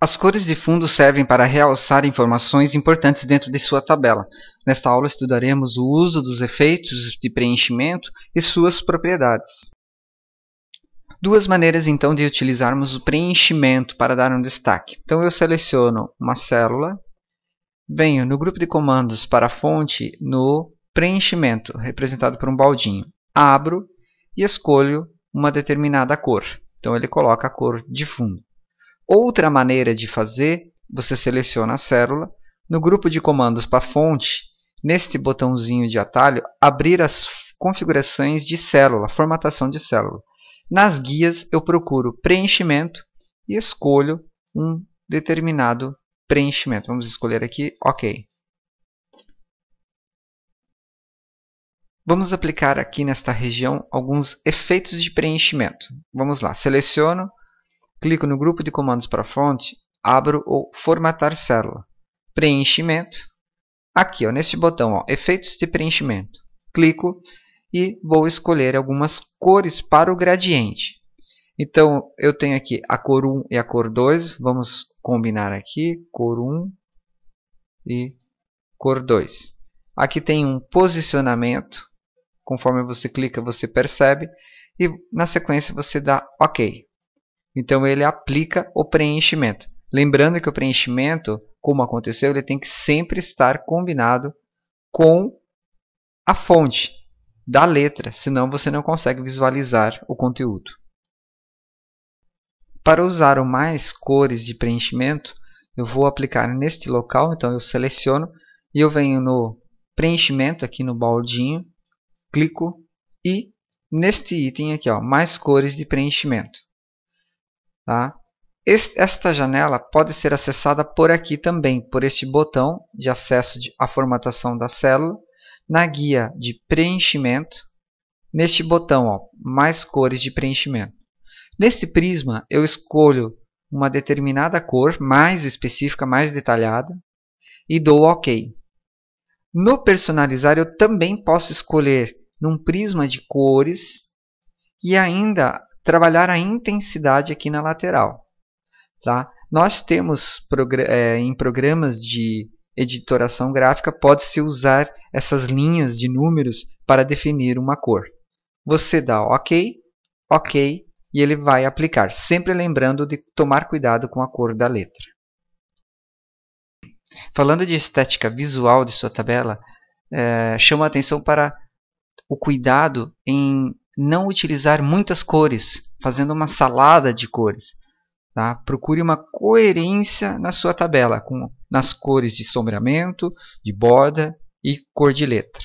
As cores de fundo servem para realçar informações importantes dentro de sua tabela. Nesta aula estudaremos o uso dos efeitos de preenchimento e suas propriedades. Duas maneiras então de utilizarmos o preenchimento para dar um destaque. Então eu seleciono uma célula, venho no grupo de comandos para a fonte no preenchimento, representado por um baldinho. Abro e escolho uma determinada cor. Então ele coloca a cor de fundo. Outra maneira de fazer, você seleciona a célula, no grupo de comandos para fonte, neste botãozinho de atalho, abrir as configurações de célula, formatação de célula. Nas guias, eu procuro preenchimento e escolho um determinado preenchimento. Vamos escolher aqui, OK. Vamos aplicar aqui nesta região alguns efeitos de preenchimento. Vamos lá, seleciono clico no grupo de comandos para fonte, abro o formatar célula, preenchimento, aqui ó, nesse botão ó, efeitos de preenchimento, clico e vou escolher algumas cores para o gradiente. Então eu tenho aqui a cor 1 e a cor 2, vamos combinar aqui, cor 1 e cor 2. Aqui tem um posicionamento, conforme você clica você percebe, e na sequência você dá OK. Então ele aplica o preenchimento. Lembrando que o preenchimento, como aconteceu, ele tem que sempre estar combinado com a fonte da letra, senão você não consegue visualizar o conteúdo. Para usar o mais cores de preenchimento, eu vou aplicar neste local, então eu seleciono e eu venho no preenchimento aqui no baldinho, clico e neste item aqui, ó, mais cores de preenchimento. Tá? Esta janela pode ser acessada por aqui também, por este botão de acesso à formatação da célula, na guia de preenchimento, neste botão, ó, mais cores de preenchimento. Neste prisma, eu escolho uma determinada cor, mais específica, mais detalhada, e dou OK. No personalizar, eu também posso escolher num prisma de cores e ainda trabalhar a intensidade aqui na lateral. Tá? Nós temos é, em programas de editoração gráfica, pode-se usar essas linhas de números para definir uma cor. Você dá OK, OK e ele vai aplicar, sempre lembrando de tomar cuidado com a cor da letra. Falando de estética visual de sua tabela, é, chama atenção para o cuidado em não utilizar muitas cores, fazendo uma salada de cores. Tá? Procure uma coerência na sua tabela, com, nas cores de sombreamento, de borda e cor de letra.